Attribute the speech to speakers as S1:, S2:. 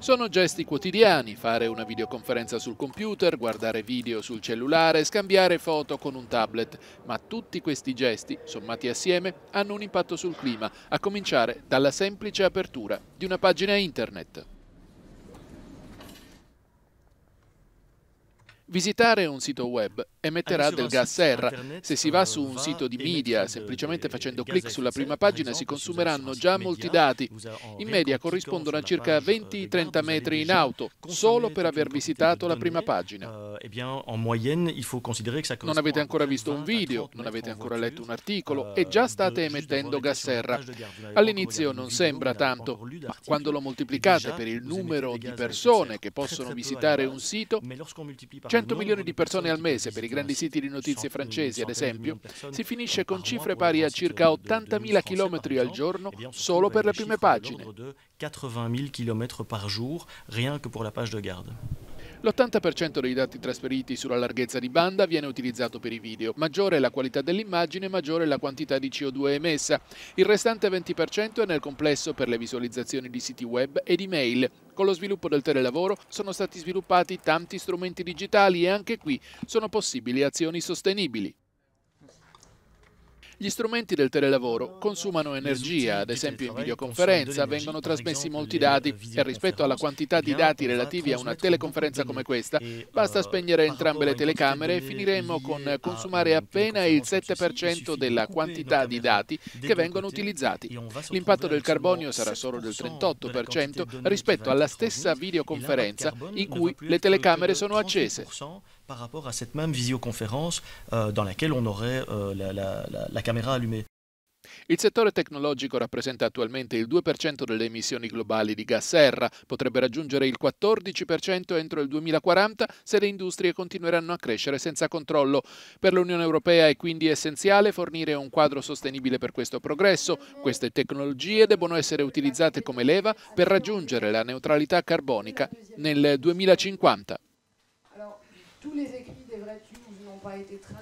S1: Sono gesti quotidiani, fare una videoconferenza sul computer, guardare video sul cellulare, scambiare foto con un tablet, ma tutti questi gesti, sommati assieme, hanno un impatto sul clima, a cominciare dalla semplice apertura di una pagina internet. Visitare un sito web emetterà del gas serra. Se si va su eh, un sito di media, semplicemente facendo clic sulla eh, prima pagina, si consumeranno già molti dati. In media corrispondono a circa 20-30 metri in auto, solo per aver visitato la prima pagina. Eh bien, en moyenne, il faut considérer che ça Non avete ancora visto un video, non avete ancora letto un articolo euh, e già state emettendo gas serra. All'inizio non sembra tanto, ma quando lo moltiplicate per il numero di persone che possono visitare un sito, 100 milioni di persone al mese per i grandi siti di notizie francesi, ad esempio, si finisce con cifre pari a circa 80.000 km al giorno eh solo per le prime pagine.
S2: 80.000 km par giorno, rien che per la page de garde.
S1: L'80% dei dati trasferiti sulla larghezza di banda viene utilizzato per i video. Maggiore è la qualità dell'immagine, maggiore è la quantità di CO2 emessa. Il restante 20% è nel complesso per le visualizzazioni di siti web e di mail. Con lo sviluppo del telelavoro sono stati sviluppati tanti strumenti digitali e anche qui sono possibili azioni sostenibili. Gli strumenti del telelavoro consumano energia, ad esempio in videoconferenza vengono trasmessi molti dati e rispetto alla cioè, quantità di dati relativi a una teleconferenza come questa, basta eh, spegnere entrambe le telecamere e finiremo con consumare appena il 7% della quantità di dati che vengono utilizzati. L'impatto del carbonio sarà solo del 38% rispetto alla stessa videoconferenza in cui le telecamere sono accese.
S2: par rapport à cette même visioconférence euh, dans laquelle on aurait euh, la, la, la, la caméra allumée.
S1: Il settore tecnologico rappresenta attualmente il 2% delle emissioni globali di gas serra, potrebbe raggiungere il 14% entro il 2040 se le industrie continueranno a crescere senza controllo. Per l'Unione Europea è quindi essenziale fornire un quadro sostenibile per questo progresso. Queste tecnologie devono essere utilizzate come leva per raggiungere la neutralità carbonica nel 2050.